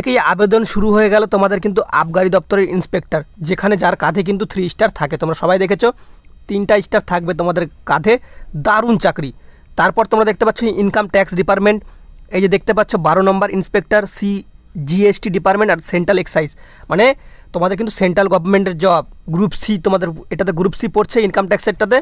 থেকেই আবেদন শুরু হয়ে গেল তোমাদের কিন্তু আবগারি দপ্তরের ইন্সপেক্টর যেখানে যার কাঁধে কিন্তু থ্রি স্টার থাকে তোমরা সবাই দেখেছো তিনটা স্টার থাকবে তোমাদের কাঁধে দারুণ চাকরি তারপর তোমরা দেখতে পাচ্ছ ইনকাম ট্যাক্স ডিপার্টমেন্ট এই যে দেখতে পাচ্ছ বারো নম্বর ইন্সপেক্টর সি জিএসটি ডিপার্টমেন্ট আর সেন্ট্রাল এক্সাইজ মানে তোমাদের কিন্তু সেন্ট্রাল গভর্নমেন্টের জব গ্রুপ সি তোমাদের এটাতে গ্রুপ সি পড়ছে ইনকাম ট্যাক্সেরটাতে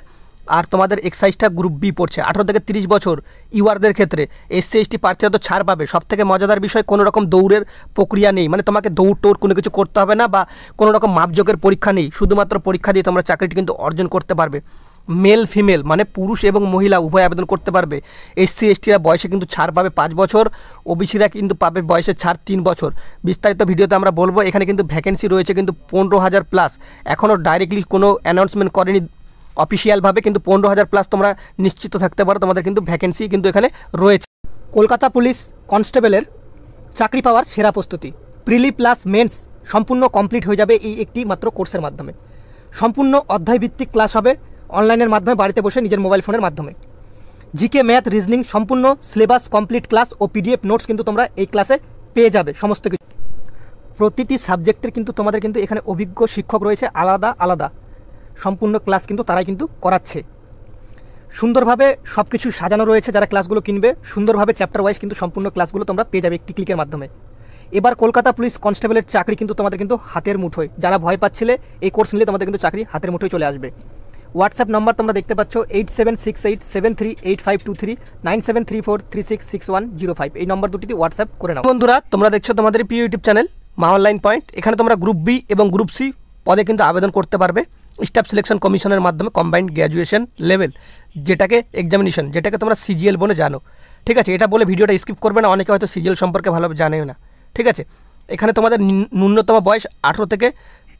আর তোমাদের এক্সাইজটা গ্রুপ বি পড়ছে আঠেরো থেকে তিরিশ বছর ইউআরদের ক্ষেত্রে এসসি এসটি প্রার্থীরা তো ছাড় পাবে সব থেকে মজাদার বিষয় কোনো রকম দৌড়ের প্রক্রিয়া নেই মানে তোমাকে দৌড় টৌড় কোনো কিছু করতে হবে না বা কোনো রকম মাপযোগের পরীক্ষা নেই শুধুমাত্র পরীক্ষা দিয়ে তোমরা চাকরিটি কিন্তু অর্জন করতে পারবে মেল ফিমেল মানে পুরুষ এবং মহিলা উভয় আবেদন করতে পারবে এসসি এসটিরা বয়সে কিন্তু ছাড় পাবে পাঁচ বছর ওবিসিরা কিন্তু পাবে বয়সে ছাড় তিন বছর বিস্তারিত ভিডিওতে আমরা বলবো এখানে কিন্তু ভ্যাকেন্সি রয়েছে কিন্তু পনেরো হাজার প্লাস এখনও ডাইরেক্টলি কোনো অ্যানাউন্সমেন্ট করেনি অফিসিয়ালভাবে কিন্তু পনেরো হাজার প্লাস তোমরা নিশ্চিত থাকতে পারো তোমাদের কিন্তু ভ্যাকেন্সি কিন্তু এখানে রয়েছে কলকাতা পুলিশ কনস্টেবলের চাকরি পাওয়ার সেরা প্রস্তুতি প্রিলি প্লাস মেন্স সম্পূর্ণ কমপ্লিট হয়ে যাবে এই একটি মাত্র কোর্সের মাধ্যমে সম্পূর্ণ অধ্যায়ভিত্তিক ক্লাস হবে অনলাইনের মাধ্যমে বাড়িতে বসে নিজের মোবাইল ফোনের মাধ্যমে জিকে ম্যাথ রিজনিং সম্পূর্ণ সিলেবাস কমপ্লিট ক্লাস ও পিডিএফ নোটস কিন্তু তোমরা এই ক্লাসে পেয়ে যাবে সমস্ত কিছু প্রতিটি সাবজেক্টের কিন্তু তোমাদের কিন্তু এখানে অভিজ্ঞ শিক্ষক রয়েছে আলাদা আলাদা সম্পূর্ণ ক্লাস কিন্তু তারাই কিন্তু করাচ্ছে সুন্দরভাবে সব কিছু সাজানো রয়েছে যারা ক্লাসগুলো কিনবে সুন্দরভাবে চ্যাপ্টার ওয়াইজ কিন্তু সম্পূর্ণ ক্লাসগুলো তোমরা পেয়ে যাবে একটি ক্লিকের মাধ্যমে এবার কলকাতা পুলিশ কনস্টেবলের চাকরি কিন্তু তোমাদের কিন্তু হাতের মুঠোয় যারা ভয় পাচ্ছিলে এই কোর্স নিলে তোমাদের কিন্তু চাকরি হাতের মুঠোয় চলে আসবে হোয়াটসঅ্যাপ নম্বর তোমরা দেখতে পাচ্ছ eight seven six eight seven three eight five two three nine seven three four three six six one zero five এই নম্বর দুটিতে হোয়াটসঅ্যাপ করে নাও বন্ধুরা তোমরা দেখছো তোমাদের প্রিয় YouTube channel Maa online point এখানে তোমরা গ্রুপ বি এবং গ্রুপ সি পদে কিন্তু আবেদন করতে পারবে স্টাফ সিলেকশন কমিশনের মাধ্যমে কম্বাইন্ড গ্র্যাজুয়েশন লেভেল যেটাকে এক্সামিনেশন যেটাকে তোমরা সিজিএল বলে জানো ঠিক আছে এটা বলে ভিডিওটা স্কিপ করবে না অনেকে হয়তো সিজিএল সম্পর্কে ভালো জানেও না ঠিক আছে এখানে তোমাদের ন্যূনতম বয়স আঠেরো থেকে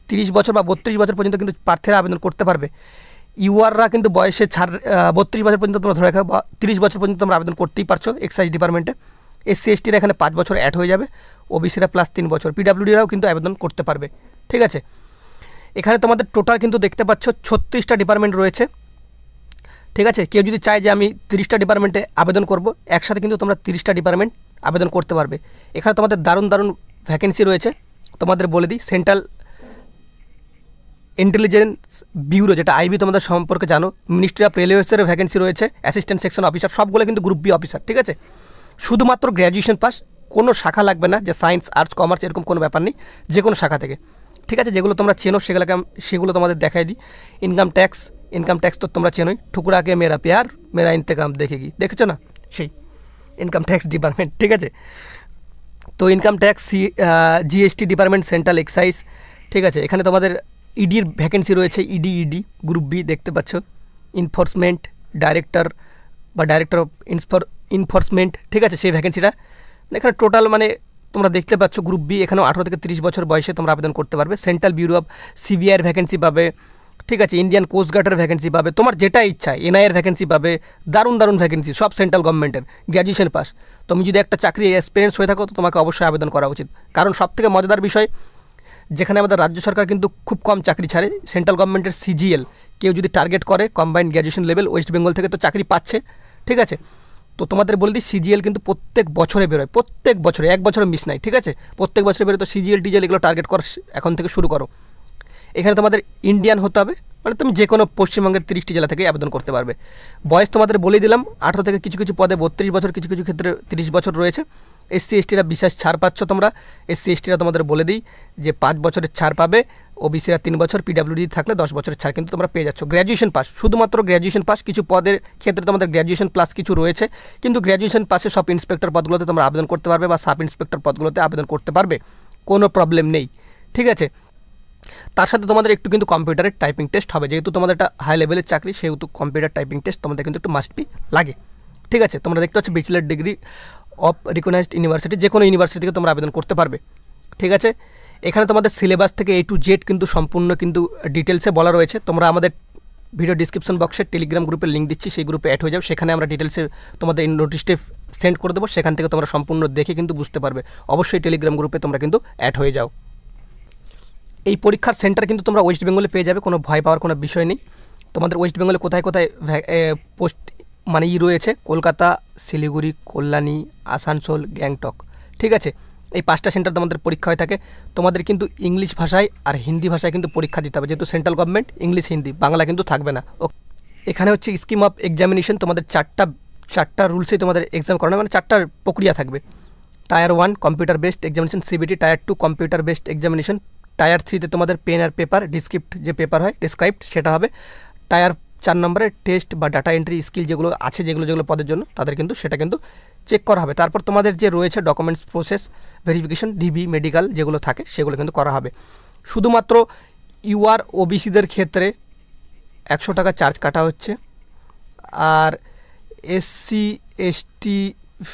তিরিশ বছর বা বত্রিশ বছর পর্যন্ত কিন্তু প্রার্থীরা আবেদন করতে পারবে ইউআররা কিন্তু বয়সে ছাড় বত্রিশ বছর পর্যন্ত তোমরা ধরে রাখো বা তিরিশ বছর পর্যন্ত তোমরা আবেদন করতেই পারছো এক্সাইজ ডিপার্টমেন্টে এসসি এসটিরা এখানে পাঁচ বছর অ্যাড হয়ে যাবে ওবিসিরা প্লাস তিন বছর পিডাব্লিউডিরাও কিন্তু আবেদন করতে পারবে ঠিক আছে এখানে তোমাদের টোটাল কিন্তু দেখতে পাচ্ছ ছত্রিশটা ডিপার্টমেন্ট রয়েছে ঠিক আছে কেউ যদি চায় যে আমি তিরিশটা ডিপার্টমেন্টে আবেদন করব একসাথে কিন্তু তোমরা তিরিশটা ডিপার্টমেন্ট আবেদন করতে পারবে এখানে তোমাদের দারুণ দারুণ ভ্যাকেন্সি রয়েছে তোমাদের বলে দিই সেন্ট্রাল ইন্টেলিজেন্স ব্যুরো যেটা আইবি তোমাদের সম্পর্কে জানো মিনিস্ট্রি অফ রেলওয়েসের ভ্যাকেন্সি রয়েছে অ্যাসিস্ট্যান্ট সেকশন অফিসার সবগুলো কিন্তু গ্রুপ বি অফিসার ঠিক আছে শুধুমাত্র গ্র্যাজুয়েশন পাস কোনো শাখা লাগবে না যে সায়েন্স আর্টস কমার্স এরকম কোনো ব্যাপার নেই যে কোনো শাখা থেকে ঠিক আছে যেগুলো তোমরা চেনো সেগুলোকে সেগুলো তোমাদের দেখাই দিই ইনকাম ট্যাক্স ইনকাম ট্যাক্স তো তোমরা চেনোই ঠুকুরাকে মেরা পেয়ার মেরা ইন্তেকাম গিয়ে দেখেছো না সেই ইনকাম ট্যাক্স ডিপার্টমেন্ট ঠিক আছে তো income tax C GST department central excise ঠিক আছে এখানে তোমাদের ইডির e ভ্যাকেন্সি রয়েছে ইডি ইডি গ্রুপ বি দেখতে পাচ্ছ ইনফোর্সমেন্ট ডাইরেক্টর বা ডাইরেক্টর অফ ইনফোর্সমেন্ট ঠিক আছে সেই ভ্যাকেন্সিটা এখানে টোটাল মানে তোমরা দেখতে পাচ্ছ গ্রুপ বি এখানেও আঠারো থেকে তিরিশ বছর বয়সে তোমরা আবেদন করতে পারবে সেন্ট্রাল ব্যুরো অফ সিবিআইয়ের ভ্যাকেন্সি পাবে ঠিক আছে ইন্ডিয়ান কোস্টগার্ডের ভ্যাকেন্সি পাবে তোমার যেটা ইচ্ছা এনআইয়ের ভ্যাকেন্সি পাবে দারুণ দারুণ ভ্যাকেন্সি সব সেন্ট্রাল গভর্নমেন্টের গ্র্যাজুয়েশন পাস তুমি যদি একটা চাকরি এক্সপিরিয়েন্স হয়ে থাকো তো তোমাকে অবশ্যই আবেদন করা উচিত কারণ সবথেকে মজাদার বিষয় যেখানে আমাদের রাজ্য সরকার কিন্তু খুব কম চাকরি ছাড়ে সেন্ট্রাল গভর্নমেন্টের সিজিএল কেউ যদি টার্গেট করে combined graduation level West Bengal থেকে তো চাকরি পাচ্ছে ঠিক আছে তো তোমাদের বলে দিই সিজিএল কিন্তু প্রত্যেক বছরে বেরোয় প্রত্যেক বছরে এক বছরে মিস নাই ঠিক আছে প্রত্যেক বছরে বেরোয় তো সিজিএল টিজিএল এগুলো টার্গেট কর এখন থেকে শুরু করো এখানে তোমাদের ইন্ডিয়ান হতে হবে মানে তুমি যে কোনো পশ্চিমবঙ্গের তিরিশটি জেলা থেকে আবেদন করতে পারবে বয়স তোমাদের বলেই দিলাম আঠেরো থেকে কিছু কিছু পদে বত্রিশ বছর কিছু কিছু ক্ষেত্রে তিরিশ বছর রয়েছে এসসি এসটিরা বিশেষ ছাড় পাচ্ছ তোমরা এসসি এসটিরা তোমাদের বলে দিই যে পাঁচ বছরের ছাড় পাবে ওবিসিরা তিন বছর পিডাব্লিউডি থাকলে দশ বছরের ছাড় কিন্তু তোমরা পেয়ে যাচ্ছ গ্র্যাজুয়েশন পাস শুধুমাত্র গ্র্যাজুয়েশন পাস কিছু পদের ক্ষেত্রে তোমাদের গ্র্যাজুয়েশন প্লাস কিছু রয়েছে কিন্তু গ্র্যাজুয়েশন পাসে সব ইন্সপেক্টর পদগুলোতে তোমরা আবেদন করতে পারবে বা সাব ইন্সপেক্টর পদগুলোতে আবেদন করতে পারবে কোনো প্রবলেম নেই ঠিক আছে তার সাথে তোমাদের একটু কিন্তু কম্পিউটারের টাইপিং টেস্ট হবে যেহেতু তোমাদের একটা হাই লেভেলের চাকরি সেহেতু কম্পিউটার টাইপিং টেস্ট তোমাদের কিন্তু একটু মাস্ট বি লাগে ঠিক আছে তোমরা দেখতে পাচ্ছ bachelor's degree of recognised university যে কোনো ইউনিভার্সিটি থেকে তোমরা আবেদন করতে পারবে ঠিক আছে এখানে তোমাদের সিলেবাস থেকে এ টু জেড কিন্তু সম্পূর্ণ কিন্তু ডিটেলসে বলা রয়েছে তোমরা আমাদের ভিডিও ডিসক্রিপশন বক্সে টেলিগ্রাম গ্রুপের লিঙ্ক দিচ্ছি সেই গ্রুপে অ্যাড হয়ে যাও সেখানে আমরা ডিটেলসে তোমাদের নোটিশটি সেন্ড করে দেবো সেখান থেকে তোমরা সম্পূর্ণ দেখে কিন্তু বুঝতে পারবে অবশ্যই টেলিগ্রাম গ্রুপে তোমরা কিন্তু অ্যাড হয়ে যাও এই পরীক্ষার সেন্টার কিন্তু তোমরা ওয়েস্ট বেঙ্গলে পেয়ে যাবে কোনো ভয় পাওয়ার কোনো বিষয় নেই তোমাদের ওয়েস্ট বেঙ্গলে কোথায় কোথায় পোস্ট মানে ই রয়েছে কলকাতা শিলিগুড়ি কল্যাণী আসানসোল গ্যাংটক ঠিক আছে এই পাঁচটা সেন্টার তোমাদের পরীক্ষা হয়ে থাকে তোমাদের কিন্তু ইংলিশ ভাষায় আর হিন্দি ভাষায় কিন্তু পরীক্ষা দিতে হবে যেহেতু central government English Hindi Bangla কিন্তু থাকবে না ও এখানে হচ্ছে স্কিম অফ এক্সামিনেশন তোমাদের চারটা চারটা রুলসে তোমাদের এক্সাম করানো মানে চারটার প্রক্রিয়া থাকবে tier one computer based examination CBT tier two computer based examination tier থ্রিতে তোমাদের পেন আর পেপার ডিসক্রিপ্ট যে পেপার হয় ডিসক্রাইবড সেটা হবে টায়ার চার নম্বরে টেস্ট বা ডাটা এন্ট্রি স্কিল যেগুলো আছে যেগুলো যেগুলো পদের জন্য তাদের কিন্তু সেটা কিন্তু চেক করা হবে তারপর তোমাদের যে রয়েছে documents process verification DV medical যেগুলো থাকে সেগুলো কিন্তু করা হবে শুধুমাত্র ইউআর ওবিসিদের ক্ষেত্রে একশো টাকা চার্জ কাটা হচ্ছে আর এসসি এসটি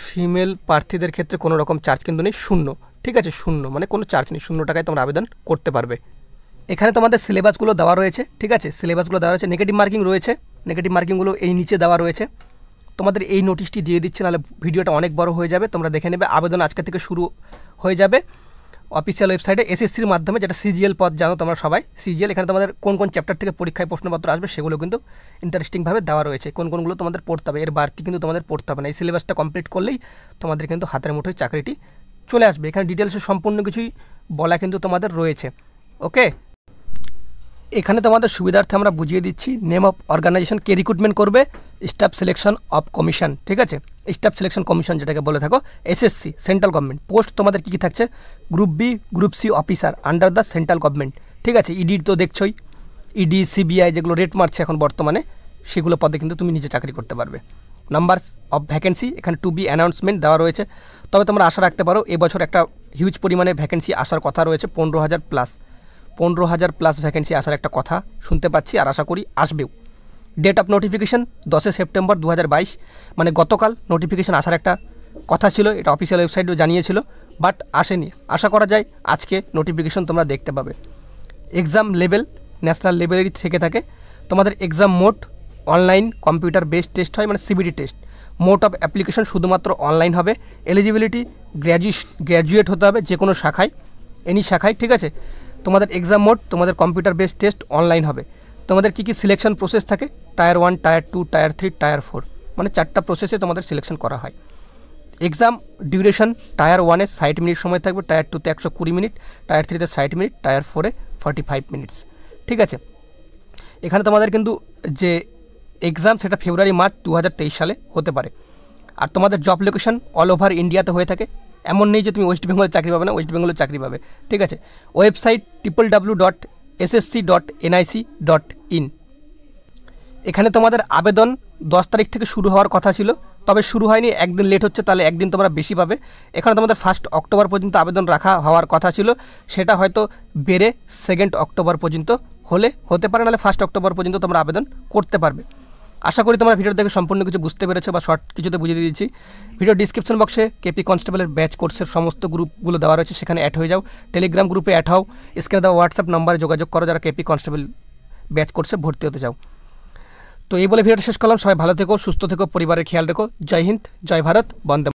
ফিমেল প্রার্থীদের ক্ষেত্রে কোনো রকম চার্জ কিন্তু নেই শূন্য ঠিক আছে শূন্য মানে কোনো চার্জ নেই শূন্য টাকায় তোমরা আবেদন করতে পারবে এখানে তোমাদের সিলেবাসগুলো দেওয়া রয়েছে ঠিক আছে সিলেবাসগুলো দেওয়া রয়েছে নেগেটিভ মার্কিং রয়েছে নেগেটিভ মার্কিংগুলো এই নিচে দেওয়া রয়েছে তোমাদের এই নোটিশটি দিয়ে দিচ্ছে নাহলে ভিডিওটা অনেক বড় হয়ে যাবে তোমরা দেখে নেবে আবেদন আজকে থেকে শুরু হয়ে যাবে অফিসিয়াল ওয়েবসাইটে এসএসসির মাধ্যমে যেটা সিজিএল পদ জানো তোমরা সবাই সিজিএল এখানে তোমাদের কোন কোন চ্যাপ্টার থেকে পরীক্ষায় প্রশ্নপত্র আসবে সেগুলো কিন্তু ইন্টারেস্টিংভাবে দেওয়া রয়েছে কোন কোনগুলো তোমাদের পড়তে হবে এর বাড়তি কিন্তু তোমাদের পড়তে হবে না এই সিলেবাসটা কমপ্লিট করলেই তোমাদের কিন্তু হাতের মুঠোয় চাকরিটি চলে আসবে এখানে ডিটেলসে সম্পূর্ণ কিছুই বলা কিন্তু তোমাদের রয়েছে ওকে এখানে তোমাদের সুবিধার্থে আমরা বুঝিয়ে দিচ্ছি নেম অফ অর্গানাইজেশন কে রিক্রুটমেন্ট করবে স্টাফ সিলেকশন অফ কমিশন ঠিক আছে স্টাফ সিলেকশন কমিশন যেটাকে বলে থাকো এসএসসি সেন্ট্রাল গভর্নমেন্ট পোস্ট তোমাদের কী কী থাকছে group B group C officer under the central government ঠিক আছে ইডির e তো দেখছই ইডি e সিবিআই যেগুলো রেট মারছে এখন বর্তমানে সেগুলো পদে কিন্তু তুমি নিজে চাকরি করতে পারবে নাম্বার অফ ভ্যাকেন্সি এখানে টু বি অ্যানাউন্সমেন্ট দেওয়া রয়েছে তবে তোমরা আশা রাখতে পারো এবছর একটা হিউজ পরিমাণে ভ্যাকেন্সি আসার কথা রয়েছে পনেরো হাজার প্লাস পনেরো হাজার প্লাস ভ্যাকেন্সি আসার একটা কথা শুনতে পাচ্ছি আর আশা করি আসবেও ডেট অফ নোটিফিকেশান দশে সেপ্টেম্বর দু মানে গতকাল নোটিফিকেশান আসার একটা কথা ছিল এটা অফিসিয়াল ওয়েবসাইটও জানিয়েছিল বাট আসেনি আশা করা যায় আজকে নোটিফিকেশন তোমরা দেখতে পাবে এক্সাম লেভেল ন্যাশনাল লেভেলেরই থেকে থাকে তোমাদের exam mode online computer based test হয় মানে CBT test mode of application শুধুমাত্র অনলাইন হবে এলিজিবিলিটি গ্র্যাজুয়েশ গ্র্যাজুয়েট হতে হবে যে কোনো শাখায় এনি শাখায় ঠিক আছে তোমাদের এক্সাম মোড তোমাদের কম্পিউটার বেস টেস্ট অনলাইন হবে তোমাদের কি কি সিলেকশন প্রসেস থাকে tier one tier two tier three tier four মানে চারটা প্রসেসে তোমাদের সিলেকশন করা হয় এক্সাম ডিউরেশন টায়ার ওয়ানে ষাট মিনিট সময় থাকবে টায়ার টুতে একশো কুড়ি মিনিট টায়ার থ্রিতে ষাট মিনিট টায়ার ফোরে ফর্টি ফাইভ মিনিটস ঠিক আছে এখানে তোমাদের কিন্তু যে এক্সাম সেটা ফেব্রুয়ারি মার্চ দু সালে হতে পারে আর তোমাদের জব লোকেশন অল ওভার ইন্ডিয়াতে হয়ে থাকে এমন নেই যে তুমি ওয়েস্ট বেঙ্গলের চাকরি পাবে না ওয়েস্ট বেঙ্গলের চাকরি পাবে ঠিক আছে website triple W dot SSC dot NIC dot in এখানে তোমাদের আবেদন দশ তারিখ থেকে শুরু হওয়ার কথা ছিল তবে শুরু হয়নি একদিন লেট হচ্ছে তাহলে একদিন তোমরা বেশি পাবে এখানে তোমাদের ফার্স্ট অক্টোবর পর্যন্ত আবেদন রাখা হওয়ার কথা ছিল সেটা হয়তো বেড়ে সেকেন্ড অক্টোবর পর্যন্ত হলে হতে পারে নাহলে ফার্স্ট অক্টোবর পর্যন্ত তোমরা আবেদন করতে পারবে আশা করি তোমরা ভিডিও দেখে সম্পূর্ণ কিছু বুঝতে পেরেছো বা শর্ট কিছুতে বুঝিয়ে দিয়েছি ভিডিও ডিসক্রিপশন বক্সে কেপি কনস্টেবলের ব্যাচ কোর্সের সমস্ত গ্রুপগুলো দেওয়া রয়েছে সেখানে অ্যাড হয়ে যাও টেলিগ্রাম গ্রুপে অ্যাড হও স্ক্রিনে দেওয়া হোয়াটসঅ্যাপ নাম্বারে যোগাযোগ করো যারা কেপি কনস্টেবল ব্যাচ কোর্সে ভর্তি হতে চাও তো এই বলে ভিডিওটা শেষ করলাম সবাই ভালো থেকো সুস্থ থেকো পরিবারের খেয়াল রেখো জয় হিন্দ জয় ভারত বন্দে